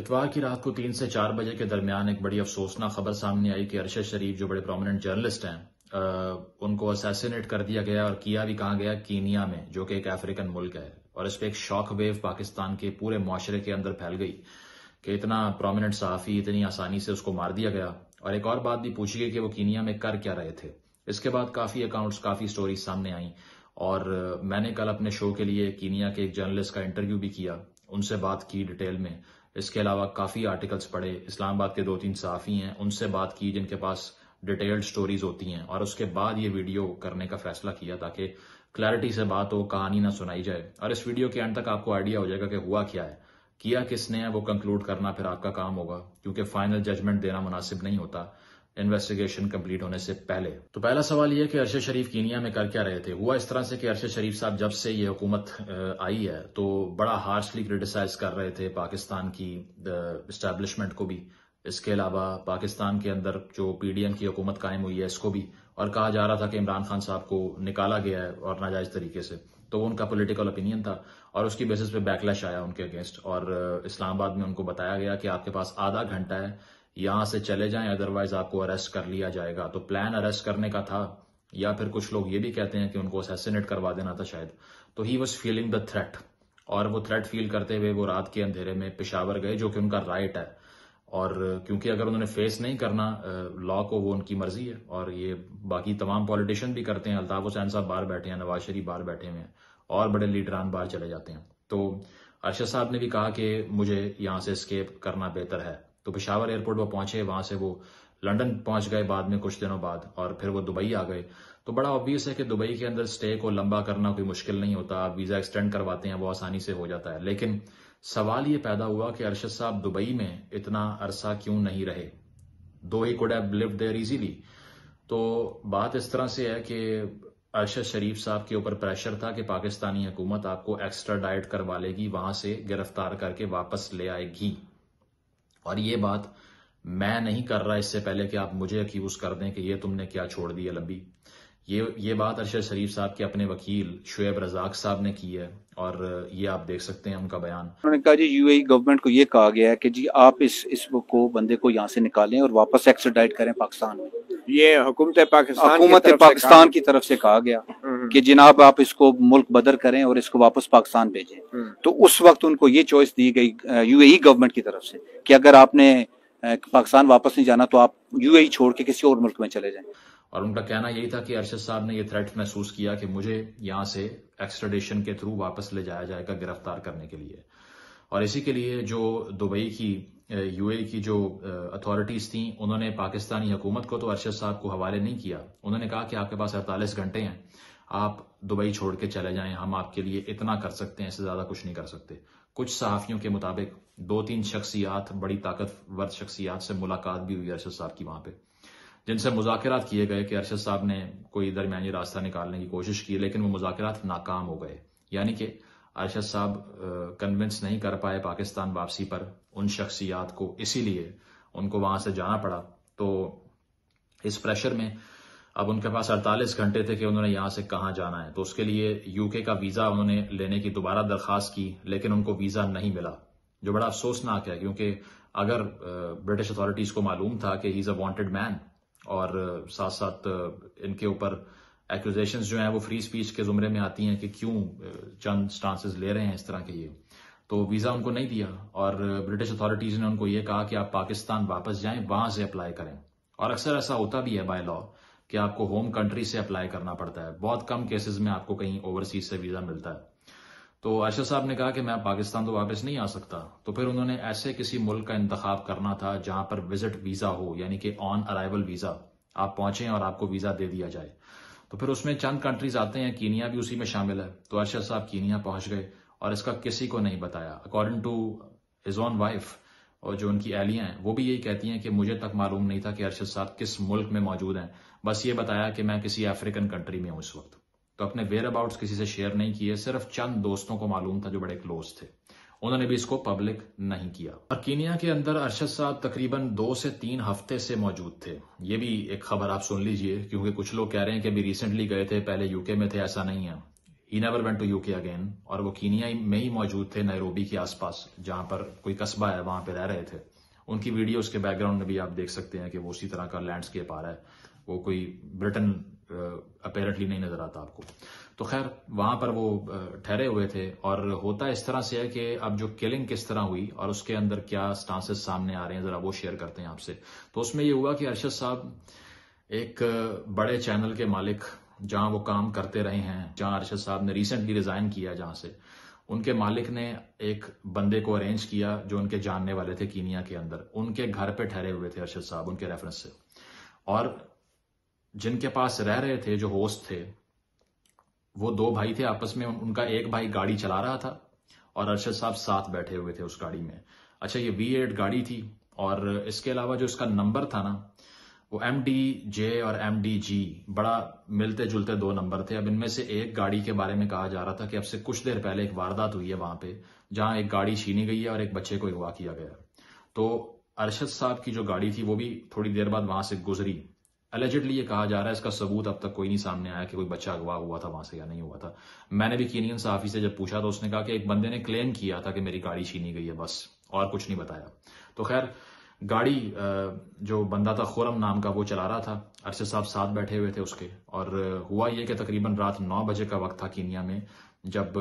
इतवार की रात को तीन से चार बजे के दरमियान एक बड़ी अफसोसनाक खबर सामने आई कि अरशद शरीफ जो बड़े प्रोमिनेंट जर्नलिस्ट हैं उनको असैसिनेट कर दिया गया और किया भी कहा गया कीनिया में जो कि एक अफ्रीकन मुल्क है और इस पर एक शॉक वेव पाकिस्तान के पूरे माशरे के अंदर फैल गई कि इतना प्रोमिनेंट सहाफ़ी इतनी आसानी से उसको मार दिया गया और एक और बात भी पूछी गई कि वो कीनिया में कर क्या रहे थे इसके बाद काफ़ी अकाउंट्स काफ़ी स्टोरीज सामने आई और मैंने कल अपने शो के लिए कीनिया के एक जर्नलिस्ट का इंटरव्यू भी किया उनसे बात की डिटेल में इसके अलावा काफ़ी आर्टिकल्स पढ़े इस्लामाबाद के दो तीन सहाफ़ी हैं उनसे बात की जिनके पास डिटेल्ड स्टोरीज होती हैं और उसके बाद ये वीडियो करने का फैसला किया ताकि क्लैरिटी से बात हो कहानी ना सुनाई जाए और इस वीडियो के एंड तक आपको आइडिया हो जाएगा कि हुआ क्या है किया किसने है वो कंक्लूड करना फिर आपका काम होगा क्योंकि फाइनल जजमेंट देना मुनासिब नहीं होता इन्वेस्टिगेशन कंप्लीट होने से पहले तो पहला सवाल यह कि अरशद शरीफ कीनिया में कर क्या रहे थे हुआ इस तरह से कि अरशद शरीफ साहब जब से ये हुकूमत आई है तो बड़ा हार्शली क्रिटिसाइज कर रहे थे पाकिस्तान की इस्टेब्लिशमेंट को भी इसके अलावा पाकिस्तान के अंदर जो पीडीएम की हुकूमत कायम हुई है इसको भी और कहा जा रहा था कि इमरान खान साहब को निकाला गया है और नाजायज तरीके से तो वो उनका पॉलिटिकल ओपिनियन था और उसकी बेसिस पे बैकलैश आया उनके अगेंस्ट और इस्लामाबाद में उनको बताया गया कि आपके पास आधा घंटा है यहां से चले जाएं अदरवाइज आपको अरेस्ट कर लिया जाएगा तो प्लान अरेस्ट करने का था या फिर कुछ लोग ये भी कहते हैं कि उनको असैसिनेट करवा देना था शायद तो he was feeling the threat और वो थ्रेट फील करते हुए वो रात के अंधेरे में पिशावर गए जो कि उनका राइट है और क्योंकि अगर उन्होंने फेस नहीं करना लॉ को वो उनकी मर्जी है और ये बाकी तमाम पॉलिटिशियन भी करते हैं अल्ताफ हुसैन साहब बाहर बैठे हैं नवाज शरीफ बाहर बैठे हुए हैं और बड़े लीडरान बाहर चले जाते हैं तो अरशद साहब ने भी कहा कि मुझे यहां से स्केप करना बेहतर है तो पिशावर एयरपोर्ट वो पहुंचे वहां से वो लंदन पहुंच गए बाद में कुछ दिनों बाद और फिर वो दुबई आ गए तो बड़ा ऑब्वियस है कि दुबई के अंदर स्टे को लंबा करना कोई मुश्किल नहीं होता आप वीजा एक्सटेंड करवाते हैं वो आसानी से हो जाता है लेकिन सवाल ये पैदा हुआ कि अरशद साहब दुबई में इतना अरसा क्यों नहीं रहे though he could have live there easily तो बात इस तरह से है कि अरशद शरीफ साहब के ऊपर प्रेशर था कि पाकिस्तानी हुकूमत आपको एक्स्ट्रा डाइट करवा लेगी वहां से गिरफ्तार करके वापस ले आएगी और ये बात मैं नहीं कर रहा इससे पहले कि आप मुझे अक्यूज कर दें कि ये तुमने क्या छोड़ दिया लंबी ये ये बात अरशद शरीफ साहब के अपने वकील शुएब रजाक साहब ने की है और ये आप देख सकते हैं उनका बयान उन्होंने कहा जी यूएई गवर्नमेंट e को ये कहा गया है कि जी आप इस इस को बंदे को यहाँ से निकालें और वापस एक्सट्राडाइट करें पाकिस्तान में ये हुकूमत पाकिस्तान, पाकिस्तान की तरफ से कहा गया कि जिनाब आप इसको मुल्क बदर करें और इसको वापस पाकिस्तान भेजें हम्म। तो उस वक्त उनको ये चॉइस दी गई यूएई गवर्नमेंट e की तरफ से कि अगर आपने पाकिस्तान वापस नहीं जाना तो आप यूएई e छोड़ के किसी और मुल्क में चले जाएं और उनका कहना यही था कि अरशद साहब ने ये थ्रेट महसूस किया कि मुझे यहाँ से एक्सट्रेडिशन के थ्रू वापस ले जाया जाएगा गिरफ्तार करने के लिए और इसी के लिए जो दुबई की यूएई e की जो अथॉरिटीज थी उन्होंने पाकिस्तानी हुकूमत को तो अरशद साहब को हवाले नहीं किया उन्होंने कहा कि आपके पास अड़तालीस घंटे हैं आप दुबई छोड़ के चले जाएं हम आपके लिए इतना कर सकते हैं इससे ज़्यादा कुछ नहीं कर सकते कुछ सहाफ़ियों के मुताबिक दो तीन शख्सियात बड़ी ताकतवर शख्सियात से मुलाकात भी हुई अरशद साहब की वहां पर जिनसे मुजाकर किए गए कि अरशद साहब ने कोई दरमियानी रास्ता निकालने की कोशिश की लेकिन वो मुजाकर नाकाम हो गए यानी कि अरशद साहब कन्विंस नहीं कर पाए पाकिस्तान वापसी पर उन शख्सियात को इसीलिए उनको वहां से जाना पड़ा तो इस प्रेशर में अब उनके पास अड़तालीस घंटे थे कि उन्होंने यहाँ से कहाँ जाना है तो उसके लिए यूके का वीज़ा उन्होंने लेने की दोबारा दरख्वास्त की लेकिन उनको वीज़ा नहीं मिला जो बड़ा अफसोसनाक है क्योंकि अगर ब्रिटिश अथॉरिटीज़ को मालूम था कि he is a wanted man और साथ साथ इनके ऊपर एक्यूजेशन जो हैं वो फ्री स्पीच के जुमरे में आती हैं कि क्यों चंद स्टांसेस ले रहे हैं इस तरह के ये तो वीज़ा उनको नहीं दिया और ब्रिटिश अथॉरिटीज़ ने उनको ये कहा कि आप पाकिस्तान वापस जाएं वहां से अप्लाई करें और अक्सर ऐसा होता भी है बाय लॉ कि आपको होम कंट्री से अप्लाई करना पड़ता है बहुत कम केसेस में आपको कहीं ओवरसीज से वीजा मिलता है तो अर्शद साहब ने कहा कि मैं पाकिस्तान तो वापस नहीं आ सकता तो फिर उन्होंने ऐसे किसी मुल्क का इंतखाब करना था जहां पर विजिट वीजा हो यानी कि ऑन अराइवल वीजा आप पहुंचे और आपको वीजा दे दिया जाए तो फिर उसमें चंद कंट्रीज आते हैं कीनिया भी उसी में शामिल है तो अर्शद साहब कीनिया पहुंच गए और इसका किसी को नहीं बताया according to his own wife और जो उनकी एलियां हैं वो भी यही कहती हैं कि मुझे तक मालूम नहीं था कि अर्शद साहब किस मुल्क में मौजूद हैं बस ये बताया कि मैं किसी अफ्रीकन कंट्री में हूं इस वक्त तो अपने वेयर अबाउट्स किसी से शेयर नहीं किए सिर्फ चंद दोस्तों को मालूम था जो बड़े क्लोज थे उन्होंने भी इसको पब्लिक नहीं किया और कीनिया के अंदर अरशद साहब तकरीबन दो से तीन हफ्ते से मौजूद थे ये भी एक खबर आप सुन लीजिए क्योंकि कुछ लोग कह रहे हैं कि अभी रिसेंटली गए थे पहले यूके में थे ऐसा नहीं है he never went to UK again और वो कीनिया में ही मौजूद थे नैरोबी के आसपास जहां पर कोई कस्बा है वहां पर रह रहे थे उनकी वीडियो उसके बैकग्राउंड में भी आप देख सकते हैं कि वो उसी तरह का लैंडस्केप आ रहा है वो कोई ब्रिटेन अपेरेंटली नहीं नजर आता आपको तो खैर वहां पर वो ठहरे हुए थे और होता इस तरह से है कि अब जो किलिंग किस तरह हुई और उसके अंदर क्या स्टांसेस सामने आ रहे हैं जरा वो शेयर करते हैं आपसे तो उसमें ये हुआ कि अरशद साहब एक बड़े चैनल के मालिक जहां वो काम करते रहे हैं जहां अरशद साहब ने रिसेंटली रिजाइन किया जहां से उनके मालिक ने एक बंदे को अरेंज किया जो उनके जानने वाले थे कीनिया के अंदर उनके घर पे ठहरे हुए थे अरशद साहब उनके रेफरेंस से और जिनके पास रह रहे थे जो होस्ट थे वो दो भाई थे आपस में उनका एक भाई गाड़ी चला रहा था और अरशद साहब साथ बैठे हुए थे उस गाड़ी में अच्छा ये वी एट गाड़ी थी और इसके अलावा जो इसका नंबर था ना वो एम डी जे और एम डी जी बड़ा मिलते जुलते दो नंबर थे अब इनमें से एक गाड़ी के बारे में कहा जा रहा था कि अब से कुछ देर पहले एक वारदात हुई है वहां पे जहां एक गाड़ी छीनी गई है और एक बच्चे को अगवा किया गया तो अरशद साहब की जो गाड़ी थी वो भी थोड़ी देर बाद वहां से गुजरी एलिजिडली ये कहा जा रहा है इसका सबूत अब तक कोई नहीं सामने आया कि कोई बच्चा अगवा हुआ था वहां से या नहीं हुआ था मैंने भी कीनियन साफी से जब पूछा तो उसने कहा कि एक बंदे ने क्लेम किया था कि मेरी गाड़ी छीनी गई है बस और कुछ नहीं बताया तो खैर गाड़ी जो बंदा था खुरम नाम का वो चला रहा था अरशद साहब साथ बैठे हुए थे उसके और हुआ ये कि तकरीबन रात नौ बजे का वक्त था कीनिया में जब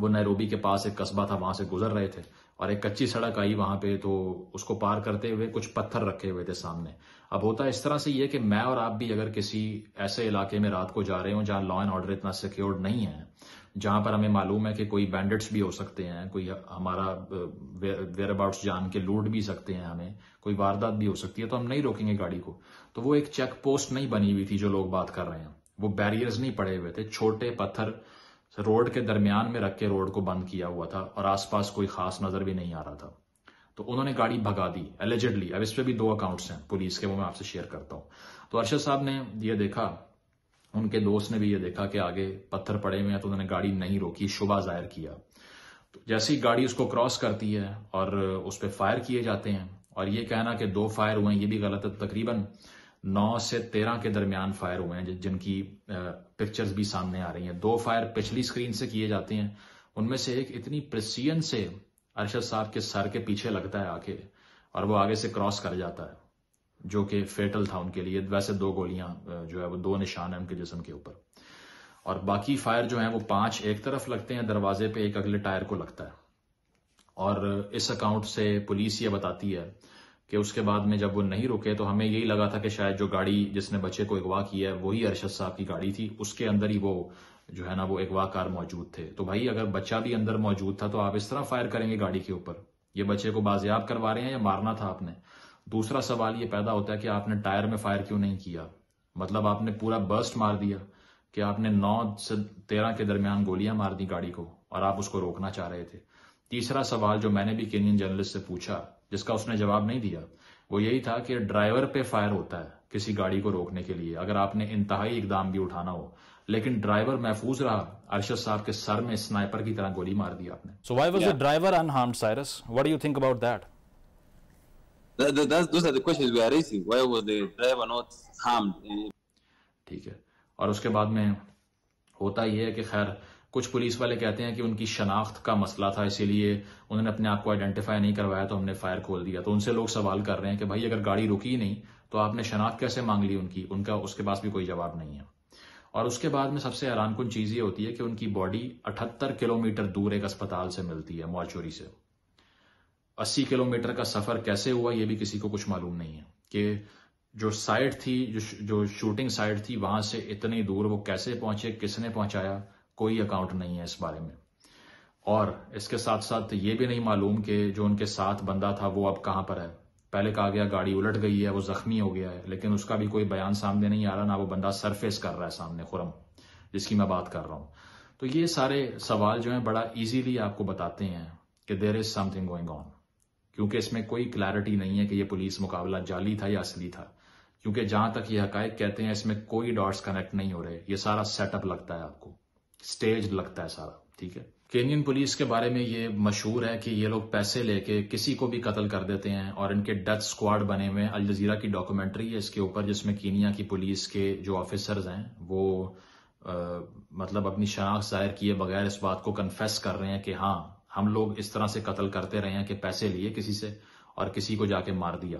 वो नैरोबी के पास एक कस्बा था वहां से गुजर रहे थे और एक कच्ची सड़क आई वहां पे तो उसको पार करते हुए कुछ पत्थर रखे हुए थे सामने अब होता है इस तरह से ये कि मैं और आप भी अगर किसी ऐसे इलाके में रात को जा रहे हो जहां लॉ एंड ऑर्डर इतना सिक्योर्ड नहीं है जहां पर हमें मालूम है कि कोई बैंडिट्स भी हो सकते हैं कोई हमारा वेयर uh, अबाउट्स जान के लूट भी सकते हैं हमें कोई वारदात भी हो सकती है तो हम नहीं रोकेंगे गाड़ी को तो वो एक चेक पोस्ट नहीं बनी हुई थी जो लोग बात कर रहे हैं वो बैरियर्स नहीं पड़े हुए थे छोटे पत्थर रोड के दरमियान में रख के रोड को बंद किया हुआ था और आसपास कोई खास नजर भी नहीं आ रहा था तो उन्होंने गाड़ी भगा दी एलिजेडली अब इस पर भी दो अकाउंट्स हैं पुलिस के वो मैं आपसे शेयर करता हूँ तो अरशद साहब ने यह देखा उनके दोस्त ने भी ये देखा कि आगे पत्थर पड़े हुए हैं तो उन्होंने गाड़ी नहीं रोकी शुभा जाहिर किया तो जैसे ही गाड़ी उसको क्रॉस करती है और उस पर फायर किए जाते हैं और ये कहना कि दो फायर हुए हैं ये भी गलत है तकरीबन नौ से तेरह के दरमियान फायर हुए हैं जिनकी पिक्चर्स भी सामने आ रही हैं दो फायर पिछली स्क्रीन से किए जाते हैं उनमें से एक इतनी प्रिसियन से अरशद साहब के सर के पीछे लगता है आके और वो आगे से क्रॉस कर जाता है जो कि फेटल था उनके लिए वैसे दो गोलियां जो है वो दो निशान है उनके जिसम के ऊपर और बाकी फायर जो है वो पांच एक तरफ लगते हैं दरवाजे पे एक अगले टायर को लगता है और इस अकाउंट से पुलिस ये बताती है कि उसके बाद में जब वो नहीं रुके तो हमें यही लगा था कि शायद जो गाड़ी जिसने बच्चे को अगवा किया है वही अरशद साहब की गाड़ी थी उसके अंदर ही वो जो है ना वो कार मौजूद थे तो भाई अगर बच्चा भी अंदर मौजूद था तो आप इस तरह फायर करेंगे गाड़ी के ऊपर ये बच्चे को बाजियाब करवा रहे हैं या मारना था आपने दूसरा सवाल ये पैदा होता है कि आपने टायर में फायर क्यों नहीं किया मतलब आपने पूरा बर्स्ट मार दिया कि आपने नौ से तेरह के दरमियान गोलियां मार दी गाड़ी को और आप उसको रोकना चाह रहे थे तीसरा सवाल जो मैंने भी केनियन जर्नलिस्ट से पूछा जिसका उसने जवाब नहीं दिया वो यही था कि ड्राइवर पे फायर होता है किसी गाड़ी को रोकने के लिए अगर आपने इंतहाई इकदाम भी उठाना हो लेकिन ड्राइवर महफूज रहा अरशद साहब के सर में स्नाइपर की तरह गोली मार दी आपने so why was the driver unharmed Cyrus what do you think about that those are the questions we are raising why was the driver not harmed ठीक है और उसके बाद में होता यह है कि खैर कुछ पुलिस वाले कहते हैं कि उनकी शनाख्त का मसला था इसीलिए उन्होंने अपने आप को आइडेंटिफाई नहीं करवाया तो हमने फायर खोल दिया तो उनसे लोग सवाल कर रहे हैं कि भाई अगर गाड़ी रुकी नहीं तो आपने शनाख्त कैसे मांग ली उनकी उनका उसके पास भी कोई जवाब नहीं है और उसके बाद में सबसे हैरान कन चीज़ ये होती है कि उनकी बॉडी अठहत्तर किलोमीटर दूर एक अस्पताल से मिलती है मॉर्चोरी से अस्सी किलोमीटर का सफ़र कैसे हुआ ये भी किसी को कुछ मालूम नहीं है कि जो साइट थी जो जो शूटिंग साइट थी वहां से इतनी दूर वो कैसे पहुंचे किसने पहुंचाया कोई अकाउंट नहीं है इस बारे में और इसके साथ साथ ये भी नहीं मालूम कि जो उनके साथ बंदा था वो अब कहां पर है पहले कहा गया गाड़ी उलट गई है वो जख्मी हो गया है लेकिन उसका भी कोई बयान सामने नहीं आ रहा ना वो बंदा सरफेस कर रहा है सामने खुरम जिसकी मैं बात कर रहा हूं तो ये सारे सवाल जो है बड़ा इजीली आपको बताते हैं कि there is something going on क्योंकि इसमें कोई क्लैरिटी नहीं है कि ये पुलिस मुकाबला जाली था या असली था क्योंकि जहां तक ये हकैक कहते हैं इसमें कोई डॉट्स कनेक्ट नहीं हो रहे ये सारा सेटअप लगता है आपको स्टेज लगता है सारा ठीक है केनियन पुलिस के बारे में ये मशहूर है कि ये लोग पैसे लेके किसी को भी कत्ल कर देते हैं और इनके डेथ स्क्वाड बने हुए अल जजीरा की डॉक्यूमेंट्री है इसके ऊपर जिसमें कीनिया की पुलिस के जो ऑफिसर्स हैं वो आ, मतलब अपनी शनाख्त जाहिर किए बगैर इस बात को कन्फेस कर रहे हैं कि हाँ हम लोग इस तरह से कत्ल करते रहे हैं कि पैसे लिए किसी से और किसी को जाके मार दिया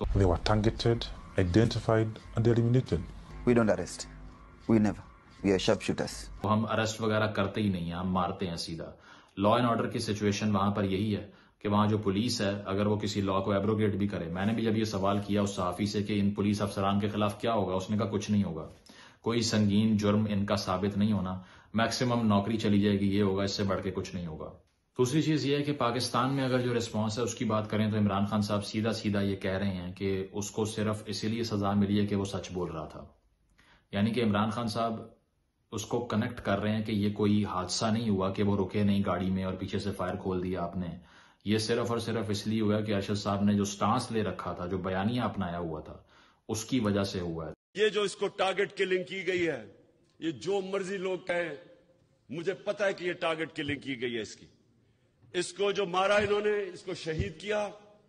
तो they were targeted, identified and eliminated. We don't arrest. We never. We are sharp shooters हम अरेस्ट वगैरह करते ही नहीं है हम मारते हैं सीधा लॉ एंड ऑर्डर की सिचुएशन वहां पर यही है कि वहां जो पुलिस है अगर वो किसी लॉ को एब्रोगेट भी करे मैंने भी जब ये सवाल किया उस सहाफी से कि इन पुलिस अफसरान के खिलाफ क्या होगा उसने कहा कुछ नहीं होगा कोई संगीन जुर्म इनका साबित नहीं होना मैक्सिमम नौकरी चली जाएगी ये होगा इससे बढ़ के कुछ नहीं होगा दूसरी चीज ये है कि पाकिस्तान में अगर जो रिस्पांस है उसकी बात करें तो इमरान खान साहब सीधा सीधा ये कह रहे हैं कि उसको सिर्फ इसीलिए सजा मिली है कि वो सच बोल रहा था यानी कि इमरान खान साहब उसको कनेक्ट कर रहे हैं कि ये कोई हादसा नहीं हुआ कि वो रुके नहीं गाड़ी में और पीछे से फायर खोल दिया आपने ये सिर्फ और सिर्फ इसलिए हुआ कि अरशद साहब ने जो स्टांस ले रखा था जो बयानिया अपनाया हुआ था उसकी वजह से हुआ है ये जो इसको टारगेट किलिंग की गई है ये जो मर्जी लोग कहें मुझे पता है कि ये टारगेट किलिंग की गई है इसकी इसको जो मारा इन्होंने इसको शहीद किया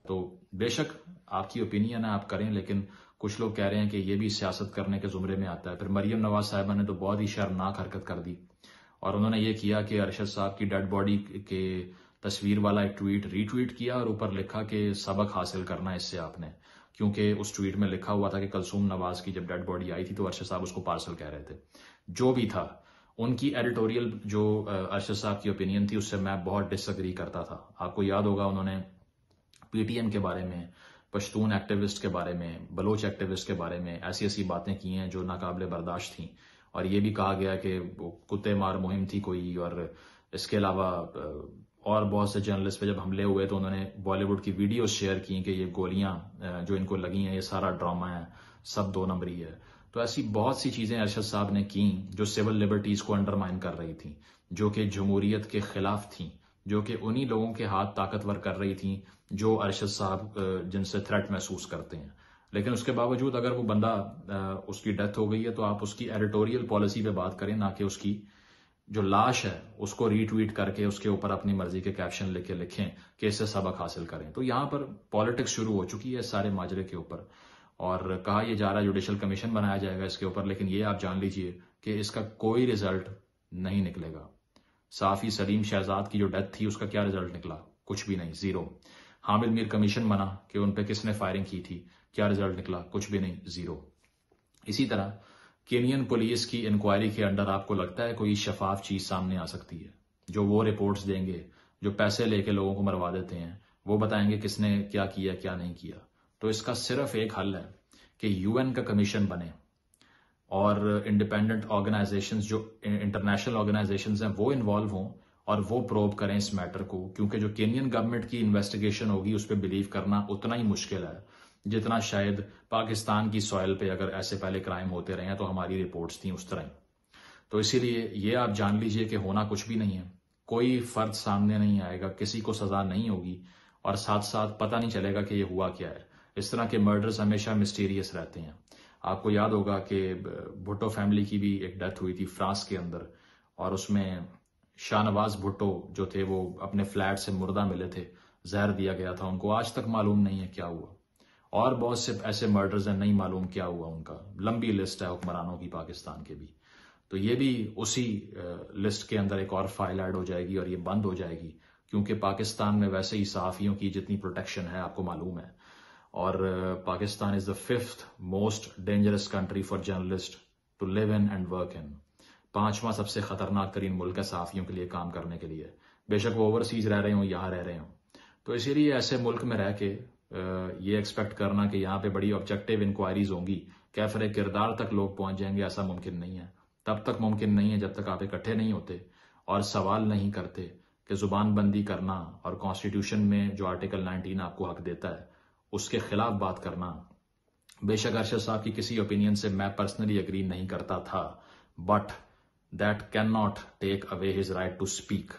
तो बेशक आपकी ओपिनियन है आप करें लेकिन कुछ लोग कह रहे हैं कि ये भी सियासत करने के जुमरे में आता है फिर मरियम नवाज साहिबा ने तो बहुत ही शर्मनाक हरकत कर दी और उन्होंने ये किया कि अरशद साहब की डेड बॉडी के तस्वीर वाला एक ट्वीट रीट्वीट किया और ऊपर लिखा कि सबक हासिल करना इससे आपने क्योंकि उस ट्वीट में लिखा हुआ था कि कलसूम नवाज की जब डेड बॉडी आई थी तो अरशद साहब उसको पार्सल कह रहे थे जो भी था उनकी एडिटोरियल जो अरशद साहब की ओपिनियन थी उससे मैं बहुत डिसअग्री करता था आपको याद होगा उन्होंने पीटीएम के बारे में पश्तून एक्टिविस्ट के बारे में बलोच एक्टिविस्ट के बारे में ऐसी ऐसी बातें की हैं जो नाकबले बर्दाश्त थीं और ये भी कहा गया कि कुत्ते मार मुहिम थी कोई और इसके अलावा और बहुत से जर्नलिस्ट पे जब हमले हुए तो उन्होंने बॉलीवुड की वीडियो शेयर की कि ये गोलियां जो इनको लगी हैं ये सारा ड्रामा है सब दो नंबरी है तो ऐसी बहुत सी चीजें अरशद साहब ने की जो सिविल लिबर्टीज को अंडरमाइन कर रही थी जो कि जमहूरियत के खिलाफ थी जो कि उन्हीं लोगों के हाथ ताकतवर कर रही थी जो अरशद साहब जिनसे थ्रेट महसूस करते हैं लेकिन उसके बावजूद अगर वो बंदा उसकी डेथ हो गई है तो आप उसकी एडिटोरियल पॉलिसी पे बात करें ना कि उसकी जो लाश है उसको रीट्वीट करके उसके ऊपर अपनी मर्जी के कैप्शन लिख के लिखें कि इससे सबक हासिल करें तो यहां पर पॉलिटिक्स शुरू हो चुकी है सारे माजरे के ऊपर और कहा यह जा रहा है जुडिशल कमीशन बनाया जाएगा इसके ऊपर लेकिन ये आप जान लीजिए कि इसका कोई रिजल्ट नहीं निकलेगा साफी सलीम शहजाद की जो डेथ थी उसका क्या रिजल्ट निकला कुछ भी नहीं जीरो हामिद मीर कमीशन बना कि उन पर किसने फायरिंग की थी क्या रिजल्ट निकला कुछ भी नहीं जीरो इसी तरह केनियन पुलिस की इंक्वायरी के अंडर आपको लगता है कोई शफाफ चीज सामने आ सकती है जो वो रिपोर्ट्स देंगे जो पैसे लेके लोगों को मरवा देते हैं वो बताएंगे किसने क्या किया क्या नहीं किया तो इसका सिर्फ एक हल है कि यूएन का कमीशन बने और इंडिपेंडेंट ऑर्गेनाइजेशन जो इंटरनेशनल ऑर्गेनाइजेशन हैं वो इन्वॉल्व हों और वो प्रोब करें इस मैटर को क्योंकि जो केनियन गवर्नमेंट की इन्वेस्टिगेशन होगी उस पर बिलीव करना उतना ही मुश्किल है जितना शायद पाकिस्तान की सॉयल पे अगर ऐसे पहले क्राइम होते रहे हैं तो हमारी रिपोर्ट्स थी उस तरह तो इसीलिए ये आप जान लीजिए कि होना कुछ भी नहीं है कोई फर्द सामने नहीं आएगा किसी को सजा नहीं होगी और साथ साथ पता नहीं चलेगा कि ये हुआ क्या है इस तरह के मर्डर्स हमेशा मिस्टीरियस रहते हैं आपको याद होगा कि भुट्टो फैमिली की भी एक डेथ हुई थी फ्रांस के अंदर और उसमें शाहनवाज भुट्टो जो थे वो अपने फ्लैट से मुर्दा मिले थे जहर दिया गया था उनको आज तक मालूम नहीं है क्या हुआ और बहुत से ऐसे मर्डर्स हैं नहीं मालूम क्या हुआ उनका लंबी लिस्ट है हुक्मरानों की पाकिस्तान के भी तो ये भी उसी लिस्ट के अंदर एक और फाइल ऐड हो जाएगी और ये बंद हो जाएगी क्योंकि पाकिस्तान में वैसे ही सहाफ़ियों की जितनी प्रोटेक्शन है आपको मालूम है और Pakistan is the fifth most dangerous country for journalist to live in and work in पांचवा सबसे खतरनाक तरीन मुल्क है साफियों के लिए काम करने के लिए बेशक वो ओवरसीज रह रहे हों यहां रह रहे हों तो इसीलिए ऐसे मुल्क में रह के uh, ये एक्सपेक्ट करना कि यहां पे बड़ी ऑब्जेक्टिव इंक्वायरीज होंगी कैफरे किरदार तक लोग पहुंच जाएंगे ऐसा मुमकिन नहीं है तब तक मुमकिन नहीं है जब तक आप इकट्ठे नहीं होते और सवाल नहीं करते कि जुबानबंदी करना और कॉन्स्टिट्यूशन में जो आर्टिकल 19 आपको हक देता है उसके खिलाफ बात करना बेशक अरशद साहब की किसी ओपिनियन से मैं पर्सनली अग्री नहीं करता था but that can not take away his right to speak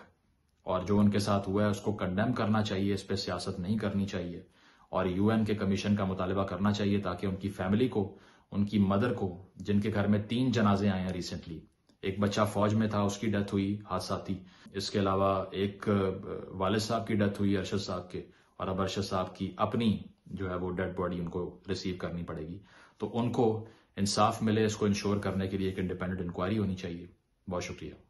और जो उनके साथ हुआ है उसको कंडेम करना चाहिए इस पर सियासत नहीं करनी चाहिए और यूएन के कमीशन का मुतालबा करना चाहिए ताकि उनकी फैमिली को उनकी मदर को जिनके घर में तीन जनाजे आए हैं रिसेंटली एक बच्चा फौज में था उसकी डेथ हुई हादसाती इसके अलावा एक वालिद साहब की डेथ हुई अरशद साहब के और अब अरशद साहब की अपनी जो है वो डेड बॉडी उनको रिसीव करनी पड़ेगी तो उनको इंसाफ मिले इसको इंश्योर करने के लिए एक इंडिपेंडेंट इंक्वायरी होनी चाहिए बहुत शुक्रिया